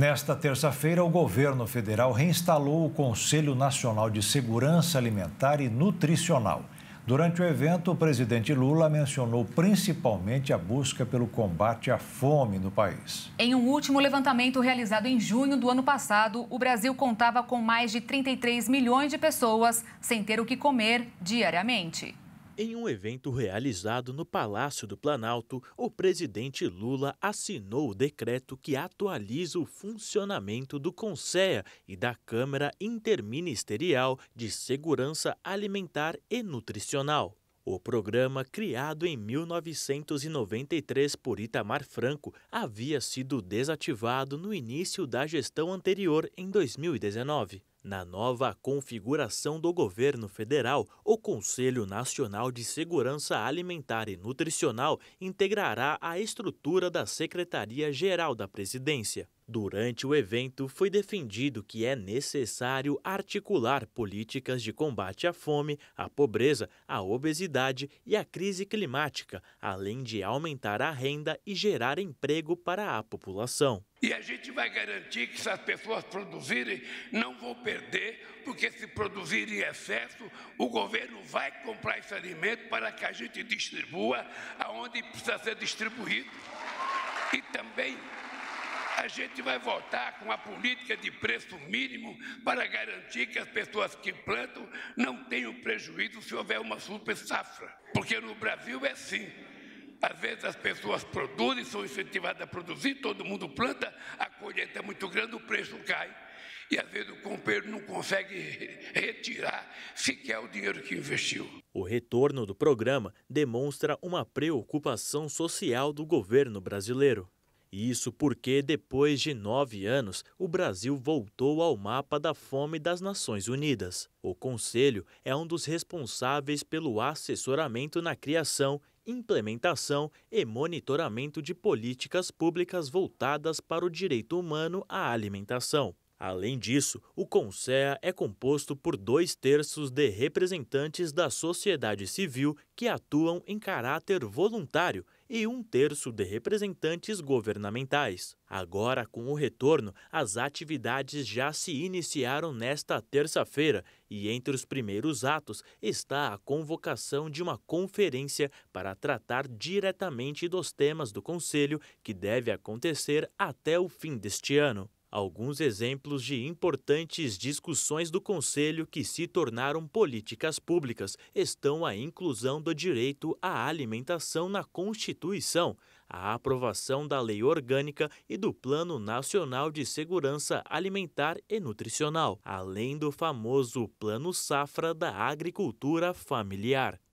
Nesta terça-feira, o governo federal reinstalou o Conselho Nacional de Segurança Alimentar e Nutricional. Durante o evento, o presidente Lula mencionou principalmente a busca pelo combate à fome no país. Em um último levantamento realizado em junho do ano passado, o Brasil contava com mais de 33 milhões de pessoas sem ter o que comer diariamente. Em um evento realizado no Palácio do Planalto, o presidente Lula assinou o decreto que atualiza o funcionamento do CONSEA e da Câmara Interministerial de Segurança Alimentar e Nutricional. O programa, criado em 1993 por Itamar Franco, havia sido desativado no início da gestão anterior, em 2019. Na nova configuração do governo federal, o Conselho Nacional de Segurança Alimentar e Nutricional integrará a estrutura da Secretaria-Geral da Presidência. Durante o evento, foi defendido que é necessário articular políticas de combate à fome, à pobreza, à obesidade e à crise climática, além de aumentar a renda e gerar emprego para a população. E a gente vai garantir que se as pessoas produzirem, não vão perder, porque se produzirem em excesso, o governo vai comprar esse alimento para que a gente distribua aonde precisa ser distribuído. E também a gente vai voltar com a política de preço mínimo para garantir que as pessoas que plantam não tenham prejuízo se houver uma super safra. Porque no Brasil é assim. Às vezes as pessoas produzem, são incentivadas a produzir, todo mundo planta, a colheita é muito grande, o preço cai. E às vezes o companheiro não consegue retirar sequer o dinheiro que investiu. O retorno do programa demonstra uma preocupação social do governo brasileiro. Isso porque, depois de nove anos, o Brasil voltou ao mapa da fome das Nações Unidas. O Conselho é um dos responsáveis pelo assessoramento na criação, implementação e monitoramento de políticas públicas voltadas para o direito humano à alimentação. Além disso, o CONSEA é composto por dois terços de representantes da sociedade civil que atuam em caráter voluntário e um terço de representantes governamentais. Agora, com o retorno, as atividades já se iniciaram nesta terça-feira e entre os primeiros atos está a convocação de uma conferência para tratar diretamente dos temas do Conselho, que deve acontecer até o fim deste ano alguns exemplos de importantes discussões do Conselho que se tornaram políticas públicas estão a inclusão do direito à alimentação na Constituição, a aprovação da Lei Orgânica e do Plano Nacional de Segurança Alimentar e Nutricional, além do famoso Plano Safra da Agricultura Familiar.